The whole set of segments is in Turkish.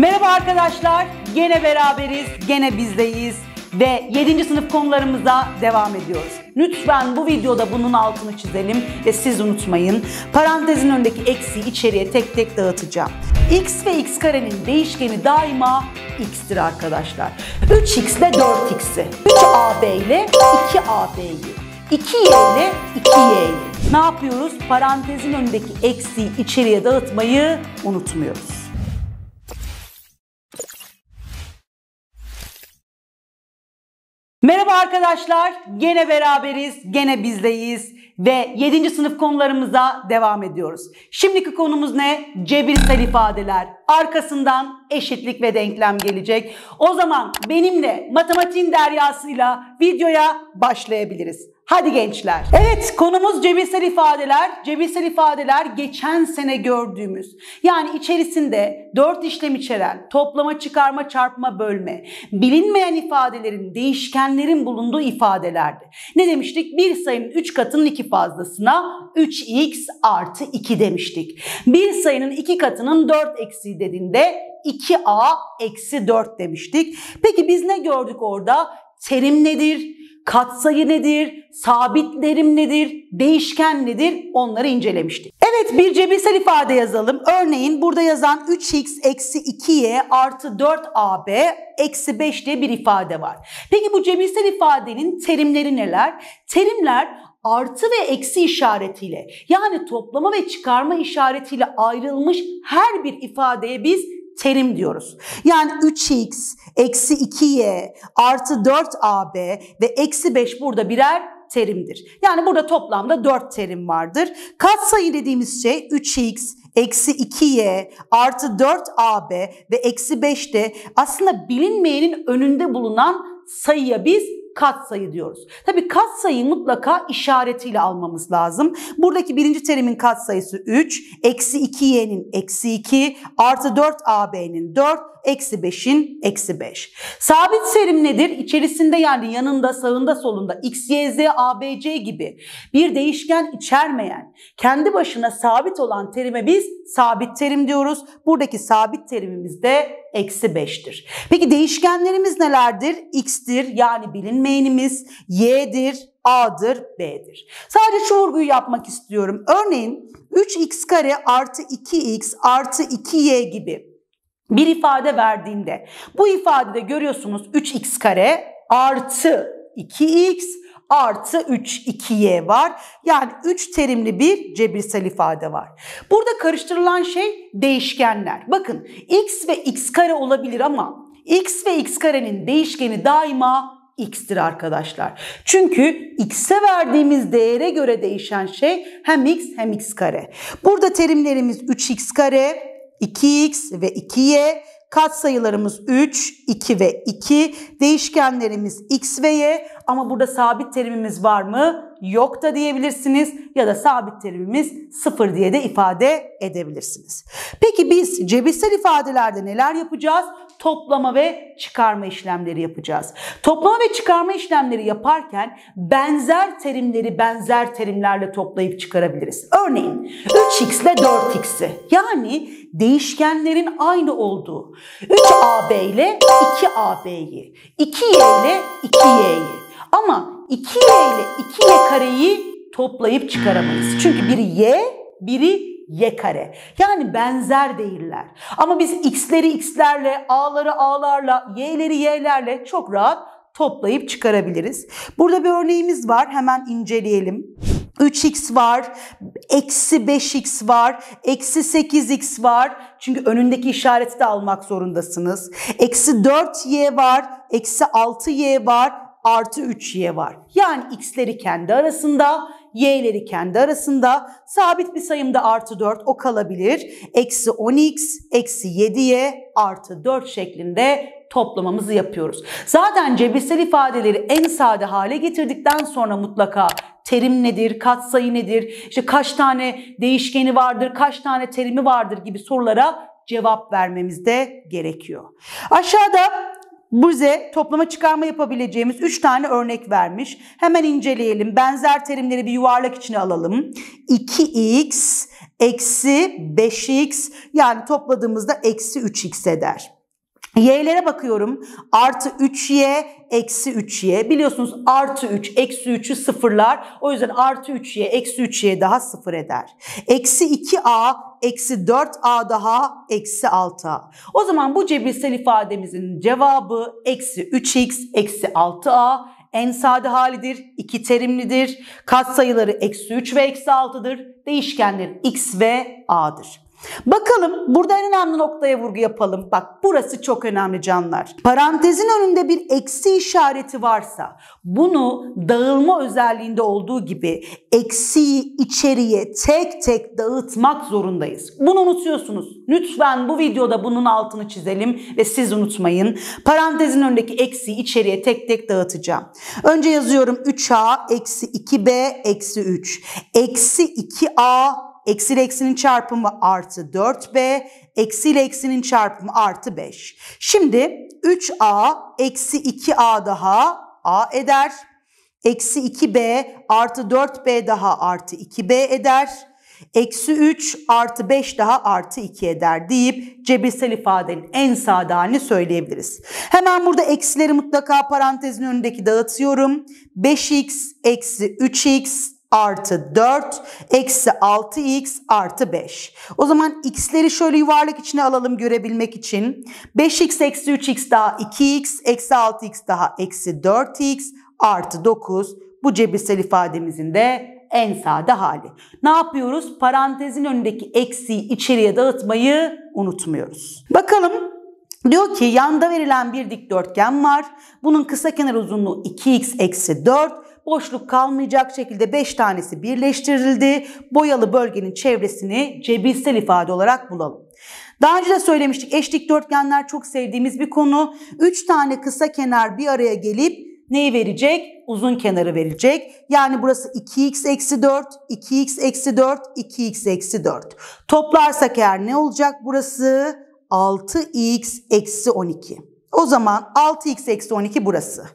Merhaba arkadaşlar, gene beraberiz, gene bizdeyiz ve 7. sınıf konularımıza devam ediyoruz. Lütfen bu videoda bunun altını çizelim ve siz unutmayın. Parantezin önündeki eksiği içeriye tek tek dağıtacağım. x ve x karenin değişkeni daima x'tir arkadaşlar. 3x ile 4x'i, 3ab ile 2ab'yi, 2y ile 2y'yi. Ne yapıyoruz? Parantezin önündeki eksiği içeriye dağıtmayı unutmuyoruz. Merhaba arkadaşlar. Gene beraberiz, gene bizdeyiz ve 7. sınıf konularımıza devam ediyoruz. Şimdiki konumuz ne? Cebirsel ifadeler. Arkasından eşitlik ve denklem gelecek. O zaman benimle matematiğin deryasıyla videoya başlayabiliriz. Hadi gençler. Evet konumuz cebirsel ifadeler. Cebirsel ifadeler geçen sene gördüğümüz yani içerisinde dört işlem içeren toplama, çıkarma, çarpma, bölme bilinmeyen ifadelerin, değişkenlerin bulunduğu ifadelerdi. Ne demiştik? Bir sayının 3 katının 2 fazlasına 3x artı 2 demiştik. Bir sayının 2 katının 4 eksiği dediğinde 2a eksi 4 demiştik. Peki biz ne gördük orada? Terim nedir, katsayı nedir, sabit derim nedir, değişken nedir onları incelemiştik. Evet bir cebirsel ifade yazalım. Örneğin burada yazan 3x eksi 2y artı 4ab eksi 5 diye bir ifade var. Peki bu cebirsel ifadenin terimleri neler? Terimler artı ve eksi işaretiyle yani toplama ve çıkarma işaretiyle ayrılmış her bir ifadeye biz terim diyoruz. Yani 3x, eksi 2y, artı 4ab ve eksi 5 burada birer terimdir. Yani burada toplamda 4 terim vardır. Katsayı dediğimiz şey 3x, eksi 2y artı 4ab ve eksi 5 de aslında bilinmeyenin önünde bulunan sayıya biz kat sayı diyoruz. Tabii kat sayı mutlaka işaretiyle almamız lazım. Buradaki birinci terimin kat sayısı 3, eksi 2y'nin eksi 2, artı 4ab'nin 4, Eksi 5'in eksi 5. Sabit serim nedir? İçerisinde yani yanında, sağında, solunda x, y, z, a, b, c gibi bir değişken içermeyen, kendi başına sabit olan terime biz sabit terim diyoruz. Buradaki sabit terimimiz de eksi 5'tir. Peki değişkenlerimiz nelerdir? x'tir yani bilinmeyenimiz, y'dir, a'dır, b'dir. Sadece şu vurguyu yapmak istiyorum. Örneğin 3x kare artı 2x artı 2y gibi bir ifade verdiğinde bu ifadede görüyorsunuz 3x kare artı 2x artı 3 2y var. Yani 3 terimli bir cebirsel ifade var. Burada karıştırılan şey değişkenler. Bakın x ve x kare olabilir ama x ve x karenin değişkeni daima x'tir arkadaşlar. Çünkü x'e verdiğimiz değere göre değişen şey hem x hem x kare. Burada terimlerimiz 3x kare 2x ve 2y. Kat sayılarımız 3, 2 ve 2. Değişkenlerimiz x ve y ama burada sabit terimimiz var mı? Yok da diyebilirsiniz ya da sabit terimimiz 0 diye de ifade edebilirsiniz. Peki biz cebirsel ifadelerde neler yapacağız? toplama ve çıkarma işlemleri yapacağız. Toplama ve çıkarma işlemleri yaparken benzer terimleri benzer terimlerle toplayıp çıkarabiliriz. Örneğin 3x ile 4x'i yani değişkenlerin aynı olduğu 3ab ile 2ab'yi, 2y ile 2y'yi ama 2y ile 2y kareyi toplayıp çıkaramayız. Çünkü biri y, biri y kare. Yani benzer değiller. Ama biz x'leri x'lerle, a'ları a'larla, y'leri y'lerle çok rahat toplayıp çıkarabiliriz. Burada bir örneğimiz var. Hemen inceleyelim. 3x var, eksi 5x var, eksi 8x var. Çünkü önündeki işareti de almak zorundasınız. Eksi 4y var, eksi 6y var, artı 3y var. Yani x'leri kendi arasında, y'leri kendi arasında. Sabit bir sayımda artı 4 o kalabilir. Eksi 10x, eksi 7y artı 4 şeklinde toplamamızı yapıyoruz. Zaten cebirsel ifadeleri en sade hale getirdikten sonra mutlaka terim nedir, katsayı nedir, işte kaç tane değişkeni vardır, kaç tane terimi vardır gibi sorulara cevap vermemiz de gerekiyor. Aşağıda bize toplama çıkarma yapabileceğimiz 3 tane örnek vermiş. Hemen inceleyelim. Benzer terimleri bir yuvarlak içine alalım. 2x eksi 5x yani topladığımızda eksi 3x eder. Y'lere bakıyorum. Artı 3y, eksi 3y. Biliyorsunuz artı 3, eksi 3'ü sıfırlar. O yüzden artı 3y, eksi 3y daha sıfır eder. Eksi 2a, eksi 4a daha eksi 6a. O zaman bu cebirsel ifademizin cevabı eksi 3x eksi 6a en sade halidir. iki terimlidir. Katsayıları eksi 3 ve eksi 6'dır. Değişkenler x ve a'dır. Bakalım burada en önemli noktaya vurgu yapalım. Bak burası çok önemli canlar. Parantezin önünde bir eksi işareti varsa bunu dağılma özelliğinde olduğu gibi eksiyi içeriye tek tek dağıtmak zorundayız. Bunu unutuyorsunuz. Lütfen bu videoda bunun altını çizelim ve siz unutmayın. Parantezin önündeki eksiyi içeriye tek tek dağıtacağım. Önce yazıyorum 3a eksi 2b eksi 3. Eksi 2a eksi ile eksinin çarpımı artı 4b, eksi ile eksinin çarpımı artı 5. Şimdi 3a eksi 2a daha a eder. Eksi 2b artı 4b daha artı 2b eder. Eksi 3 artı 5 daha artı 2 eder deyip cebirsel ifadenin en sade halini söyleyebiliriz. Hemen burada eksileri mutlaka parantezin önündeki dağıtıyorum. 5x eksi 3x artı 4 eksi 6x artı 5. O zaman x'leri şöyle yuvarlak içine alalım görebilmek için. 5x eksi 3x daha 2x eksi 6x daha eksi 4x artı 9. Bu cebirsel ifademizin de en sade hali. Ne yapıyoruz? Parantezin önündeki eksiği içeriye dağıtmayı unutmuyoruz. Bakalım Diyor ki yanda verilen bir dikdörtgen var. Bunun kısa kenar uzunluğu 2x eksi 4 Boşluk kalmayacak şekilde 5 tanesi birleştirildi. Boyalı bölgenin çevresini cebirsel ifade olarak bulalım. Daha önce de söylemiştik eşlik dörtgenler çok sevdiğimiz bir konu. 3 tane kısa kenar bir araya gelip neyi verecek? Uzun kenarı verecek. Yani burası 2x eksi 4, 2x eksi 4, 2x eksi 4. Toplarsak eğer ne olacak? Burası 6x eksi 12. O zaman 6x eksi 12 burası.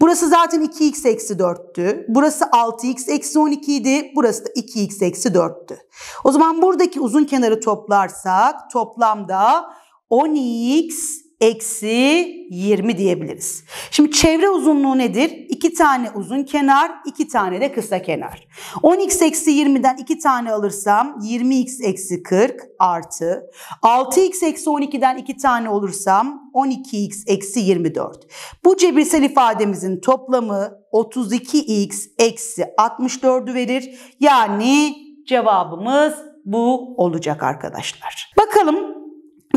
Burası zaten 2x eksi 4'tü. Burası 6x eksi 12 idi. Burası da 2x eksi 4'tü. O zaman buradaki uzun kenarı toplarsak toplamda 10x eksi 20 diyebiliriz. Şimdi çevre uzunluğu nedir? 2 tane uzun kenar, 2 tane de kısa kenar. 10x eksi 20'den 2 tane alırsam 20x eksi 40 artı 6x eksi 12'den 2 tane olursam 12x eksi 24. Bu cebirsel ifademizin toplamı 32x eksi 64'ü verir. Yani cevabımız bu olacak arkadaşlar. Bakalım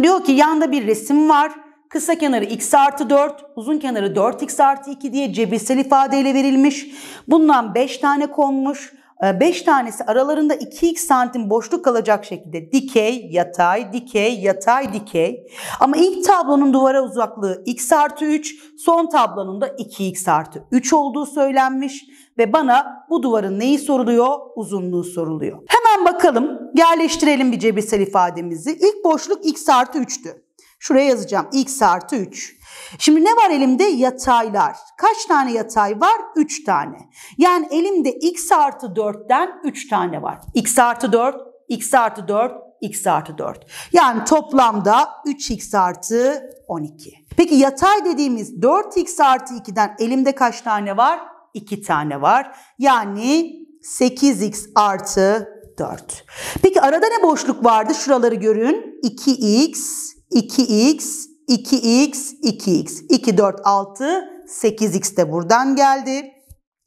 Diyor ki yanda bir resim var. Kısa kenarı x artı 4, uzun kenarı 4x artı 2 diye cebirsel ifadeyle verilmiş. Bundan 5 tane konmuş. 5 ee, tanesi aralarında 2x santim boşluk kalacak şekilde dikey, yatay, dikey, yatay, dikey. Ama ilk tablonun duvara uzaklığı x artı 3, son tablonun da 2x artı 3 olduğu söylenmiş. Ve bana bu duvarın neyi soruluyor? Uzunluğu soruluyor. Hemen bakalım, yerleştirelim bir cebirsel ifademizi. İlk boşluk x artı 3'tü. Şuraya yazacağım x artı 3. Şimdi ne var elimde? Yataylar. Kaç tane yatay var? 3 tane. Yani elimde x artı 4'ten 3 tane var. x artı 4, x artı 4, x artı 4. Yani toplamda 3x artı 12. Peki yatay dediğimiz 4x artı 2'den elimde kaç tane var? 2 tane var. Yani 8x artı 4. Peki arada ne boşluk vardı? Şuraları görün. 2x 2x, 2x, 2x. 2, 4, 6, 8x de buradan geldi.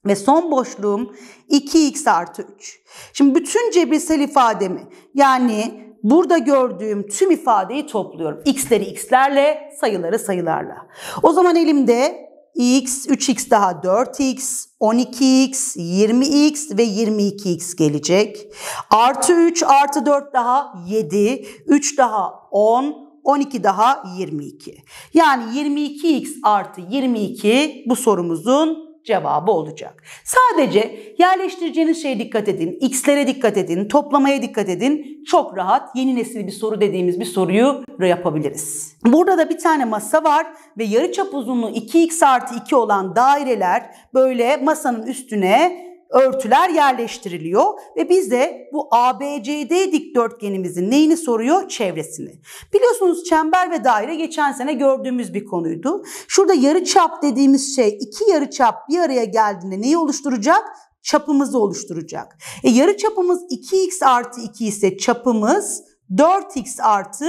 Ve son boşluğum 2x artı 3. Şimdi bütün cebirsel ifademi yani burada gördüğüm tüm ifadeyi topluyorum. X'leri x'lerle, sayıları sayılarla. O zaman elimde x, 3x daha 4x, 12x, 20x ve 22x gelecek. Artı 3, artı 4 daha 7, 3 daha 10, 12 daha 22. Yani 22x artı 22 bu sorumuzun cevabı olacak. Sadece yerleştireceğiniz şeye dikkat edin, x'lere dikkat edin, toplamaya dikkat edin. Çok rahat yeni nesil bir soru dediğimiz bir soruyu yapabiliriz. Burada da bir tane masa var ve yarıçap uzunluğu 2x artı 2 olan daireler böyle masanın üstüne örtüler yerleştiriliyor ve bize bu ABCD dikdörtgenimizin neyini soruyor? Çevresini. Biliyorsunuz çember ve daire geçen sene gördüğümüz bir konuydu. Şurada yarı çap dediğimiz şey iki yarı çap bir araya geldiğinde neyi oluşturacak? Çapımızı oluşturacak. E, yarı çapımız 2x artı 2 ise çapımız 4x artı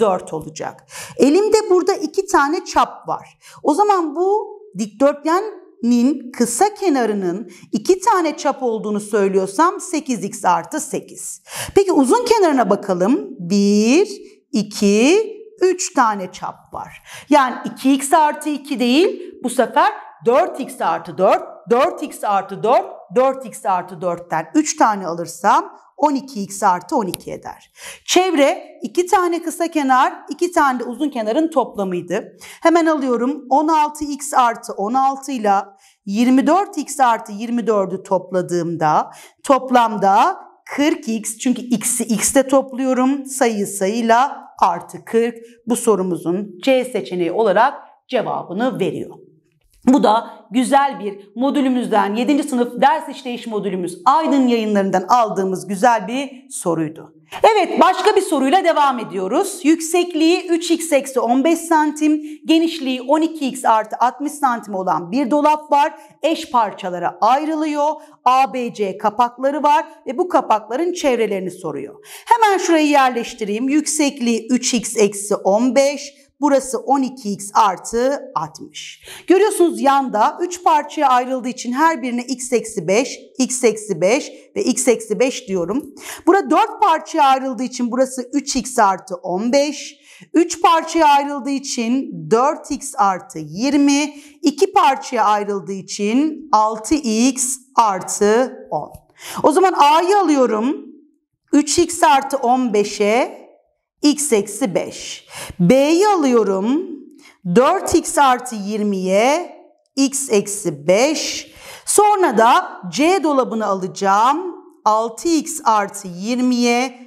4 olacak. Elimde burada iki tane çap var. O zaman bu dikdörtgen nin kısa kenarının iki tane çap olduğunu söylüyorsam 8x artı 8. Peki uzun kenarına bakalım. 1, 2, 3 tane çap var. Yani 2x artı 2 değil bu sefer 4x artı 4, 4x artı 4, 4x artı 4'ten 3 tane alırsam 12x artı 12 eder. Çevre iki tane kısa kenar, iki tane de uzun kenarın toplamıydı. Hemen alıyorum 16x artı 16 ile 24x artı 24'ü topladığımda toplamda 40x çünkü x'i x'te topluyorum sayı sayıyla artı 40 bu sorumuzun C seçeneği olarak cevabını veriyor. Bu da güzel bir modülümüzden 7. sınıf ders işleyiş modülümüz Aydın yayınlarından aldığımız güzel bir soruydu. Evet başka bir soruyla devam ediyoruz. Yüksekliği 3x eksi 15 santim, genişliği 12x artı 60 santim olan bir dolap var. Eş parçalara ayrılıyor. ABC kapakları var ve bu kapakların çevrelerini soruyor. Hemen şurayı yerleştireyim. Yüksekliği 3x eksi 15, Burası 12x artı 60. Görüyorsunuz yanda 3 parçaya ayrıldığı için her birine x eksi 5, x eksi 5 ve x eksi 5 diyorum. Burada 4 parçaya ayrıldığı için burası 3x artı 15. 3 parçaya ayrıldığı için 4x artı 20. 2 parçaya ayrıldığı için 6x artı 10. O zaman a'yı alıyorum. 3x artı 15'e x eksi 5. B'yi alıyorum. 4x artı 20'ye x eksi 5. Sonra da C dolabını alacağım. 6x artı 20'ye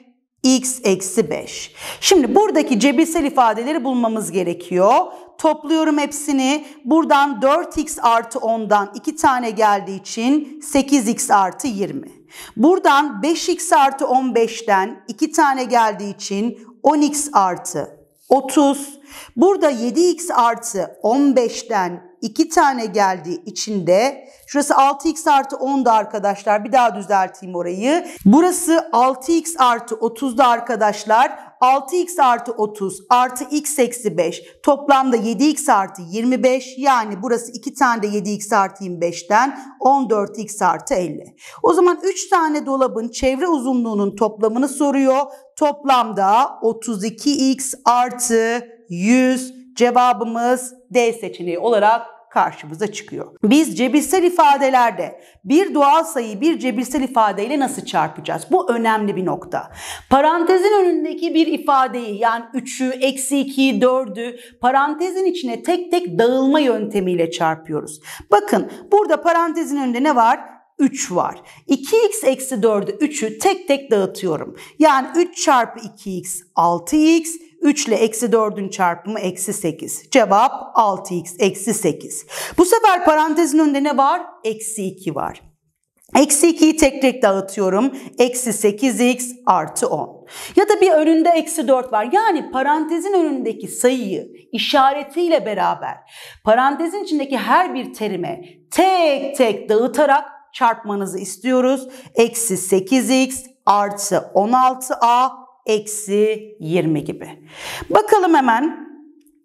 x eksi 5. Şimdi buradaki cebirsel ifadeleri bulmamız gerekiyor. Topluyorum hepsini. Buradan 4x artı 10'dan 2 tane geldiği için 8x artı 20. Buradan 5x artı 15'ten 2 tane geldiği için 10x artı 30. Burada 7x artı 15'ten 2 tane geldiği için de şurası 6x artı 10'da arkadaşlar bir daha düzelteyim orayı. Burası 6x artı 30'da arkadaşlar 6x artı 30 artı x eksi 5 toplamda 7x artı 25 yani burası 2 tane de 7x artı 25'ten 14x artı 50. O zaman 3 tane dolabın çevre uzunluğunun toplamını soruyor. Toplamda 32x artı 100 Cevabımız D seçeneği olarak karşımıza çıkıyor. Biz cebirsel ifadelerde bir doğal sayı bir cebirsel ifadeyle nasıl çarpacağız? Bu önemli bir nokta. Parantezin önündeki bir ifadeyi yani 3'ü, eksi 2'yi, 4'ü parantezin içine tek tek dağılma yöntemiyle çarpıyoruz. Bakın burada parantezin önünde ne var? 3 var. 2x eksi 4'ü 3'ü tek tek dağıtıyorum. Yani 3 çarpı 2x 6x, 3 ile eksi 4'ün çarpımı eksi 8. Cevap 6x eksi 8. Bu sefer parantezin önünde ne var? Eksi 2 var. Eksi 2'yi tek tek dağıtıyorum. Eksi 8x artı 10. Ya da bir önünde eksi 4 var. Yani parantezin önündeki sayıyı işaretiyle beraber parantezin içindeki her bir terime tek tek dağıtarak çarpmanızı istiyoruz. Eksi 8x artı 16a eksi 20 gibi. Bakalım hemen.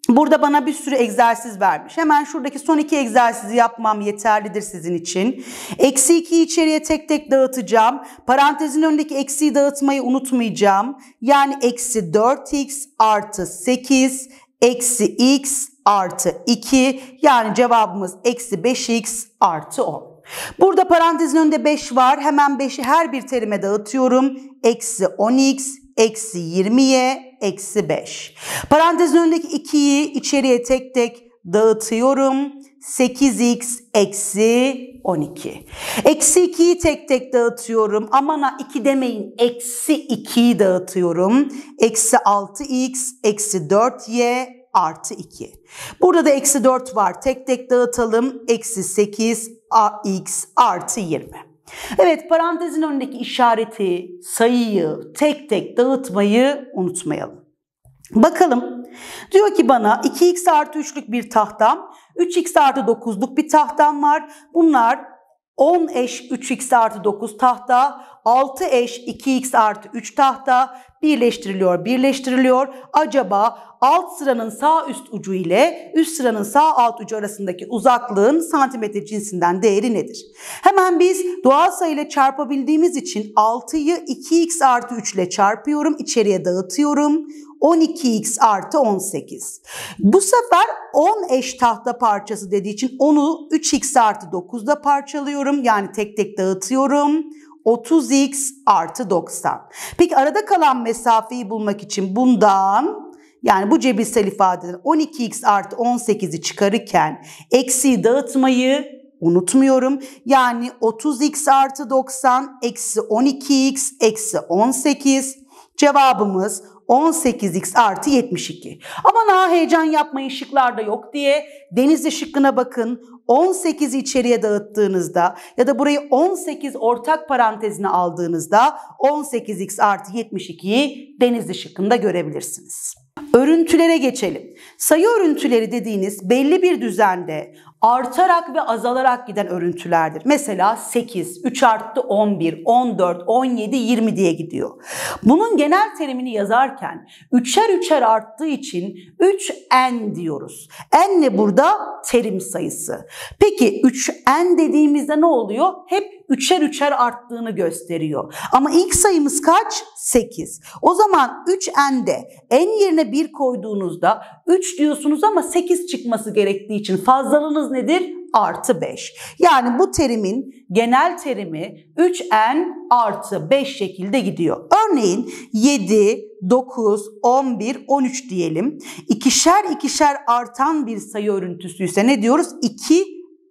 Burada bana bir sürü egzersiz vermiş. Hemen şuradaki son iki egzersizi yapmam yeterlidir sizin için. Eksi 2'yi içeriye tek tek dağıtacağım. Parantezin önündeki eksiyi dağıtmayı unutmayacağım. Yani eksi 4x artı 8 eksi x artı 2 yani cevabımız eksi 5x artı 10. Burada parantezin önünde 5 var. Hemen 5'i her bir terime dağıtıyorum. Eksi 10x eksi 20'ye eksi 5. Parantezin önündeki 2'yi içeriye tek tek dağıtıyorum. 8x eksi 12. Eksi 2'yi tek tek dağıtıyorum. Amana 2 demeyin. Eksi 2'yi dağıtıyorum. Eksi 6x eksi 4y artı 2. Burada da eksi 4 var. Tek tek dağıtalım. Eksi 8 x artı 20. Evet parantezin önündeki işareti, sayıyı tek tek dağıtmayı unutmayalım. Bakalım diyor ki bana 2x artı 3'lük bir tahtam, 3x artı 9'luk bir tahtam var. Bunlar 10 eş 3x artı 9 tahta, 6 eş 2x artı 3 tahta birleştiriliyor, birleştiriliyor. Acaba alt sıranın sağ üst ucu ile üst sıranın sağ alt ucu arasındaki uzaklığın santimetre cinsinden değeri nedir? Hemen biz doğal sayı ile çarpabildiğimiz için 6'yı 2x artı 3 ile çarpıyorum, içeriye dağıtıyorum. 12x artı 18. Bu sefer 10 eş tahta parçası dediği için onu 3x artı 9'da parçalıyorum. Yani tek tek dağıtıyorum. 30x artı 90. Peki arada kalan mesafeyi bulmak için bundan yani bu cebirsel ifadeden 12x artı 18'i çıkarırken eksiği dağıtmayı unutmuyorum. Yani 30x artı 90 eksi 12x eksi 18 cevabımız 18x artı 72. Aman ha heyecan yapmayın şıklarda yok diye denizli şıkkına bakın. 18'i içeriye dağıttığınızda ya da burayı 18 ortak parantezine aldığınızda 18x artı 72'yi denizli şıkkında görebilirsiniz. Örüntülere geçelim. Sayı örüntüleri dediğiniz belli bir düzende artarak ve azalarak giden örüntülerdir. Mesela 8, 3 arttı 11, 14, 17, 20 diye gidiyor. Bunun genel terimini yazarken üçer üçer arttığı için 3n diyoruz. n ne burada? Terim sayısı. Peki 3n dediğimizde ne oluyor? Hep üçer üçer arttığını gösteriyor. Ama ilk sayımız kaç? 8. O zaman 3n'de n yerine 1 koyduğunuzda 3 diyorsunuz ama 8 çıkması gerektiği için fazlalığınız nedir? Artı 5. Yani bu terimin genel terimi 3n artı 5 şekilde gidiyor. Örneğin 7, 9, 11, 13 diyelim. İkişer ikişer artan bir sayı örüntüsüyse ne diyoruz? 2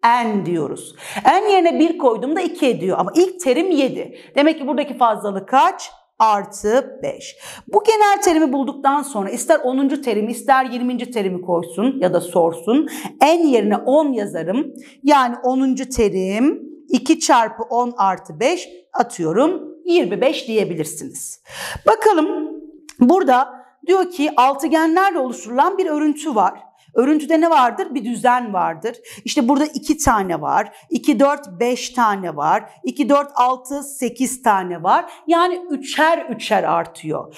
n diyoruz. n yerine 1 koyduğumda 2 ediyor ama ilk terim 7. Demek ki buradaki fazlalık kaç? artı 5. Bu genel terimi bulduktan sonra ister 10. terimi ister 20. terimi koysun ya da sorsun. En yerine 10 yazarım. Yani 10. terim 2 çarpı 10 artı 5 atıyorum 25 diyebilirsiniz. Bakalım burada diyor ki altıgenlerle oluşturulan bir örüntü var. Örüntüde ne vardır? Bir düzen vardır. İşte burada iki tane var, iki dört beş tane var, iki dört altı sekiz tane var. Yani üçer üçer artıyor.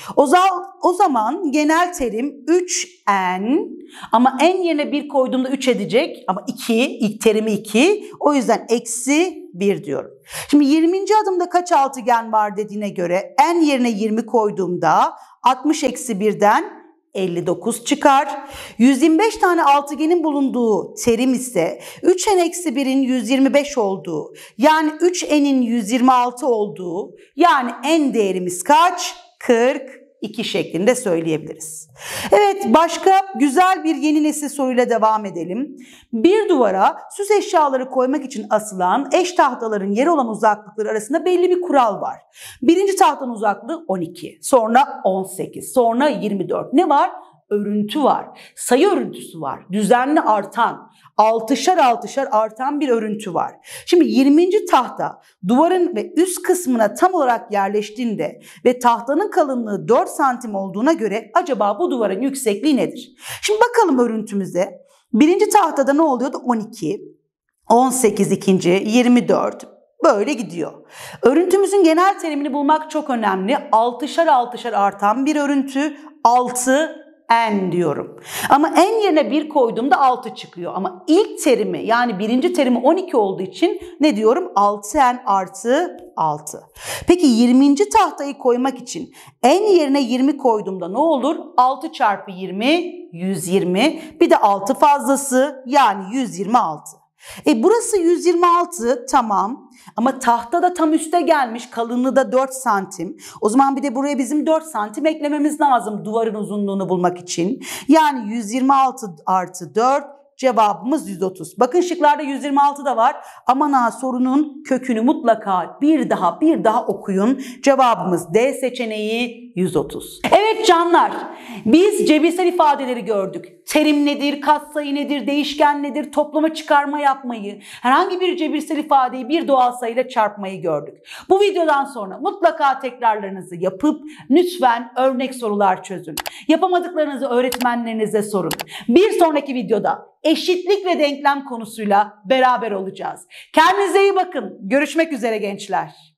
O, zaman genel terim 3n ama n yerine bir koyduğumda 3 edecek ama 2, ilk terimi 2. O yüzden eksi 1 diyorum. Şimdi 20. adımda kaç altıgen var dediğine göre n yerine 20 koyduğumda 60 eksi 1'den 59 çıkar. 125 tane altıgenin bulunduğu terim ise 3n-1'in eksi 125 olduğu yani 3n'in 126 olduğu yani n değerimiz kaç? 40 iki şeklinde söyleyebiliriz. Evet başka güzel bir yeni nesil soruyla devam edelim. Bir duvara süs eşyaları koymak için asılan eş tahtaların yeri olan uzaklıkları arasında belli bir kural var. Birinci tahtanın uzaklığı 12, sonra 18, sonra 24. Ne var? örüntü var. Sayı örüntüsü var. Düzenli artan, altışar altışar artan bir örüntü var. Şimdi 20. tahta duvarın ve üst kısmına tam olarak yerleştiğinde ve tahtanın kalınlığı 4 santim olduğuna göre acaba bu duvarın yüksekliği nedir? Şimdi bakalım örüntümüze. Birinci tahtada ne oluyordu? 12, 18 ikinci, 24, Böyle gidiyor. Örüntümüzün genel terimini bulmak çok önemli. Altışar altışar artan bir örüntü. altı en diyorum. Ama en yerine bir koyduğumda 6 çıkıyor. Ama ilk terimi yani birinci terimi 12 olduğu için ne diyorum? 6n artı 6. Peki 20. tahtayı koymak için en yerine 20 koyduğumda ne olur? 6 çarpı 20 120. Bir de 6 fazlası yani 126. E burası 126 tamam ama tahta da tam üste gelmiş kalınlığı da 4 santim. O zaman bir de buraya bizim 4 santim eklememiz lazım duvarın uzunluğunu bulmak için. Yani 126 artı 4 Cevabımız 130. Bakın şıklarda 126 da var. Aman ha sorunun kökünü mutlaka bir daha bir daha okuyun. Cevabımız D seçeneği 130. Evet canlar biz cebirsel ifadeleri gördük. Terim nedir, katsayı nedir, değişken nedir, toplama çıkarma yapmayı, herhangi bir cebirsel ifadeyi bir doğal sayıyla çarpmayı gördük. Bu videodan sonra mutlaka tekrarlarınızı yapıp lütfen örnek sorular çözün. Yapamadıklarınızı öğretmenlerinize sorun. Bir sonraki videoda eşitlik ve denklem konusuyla beraber olacağız. Kendinize iyi bakın. Görüşmek üzere gençler.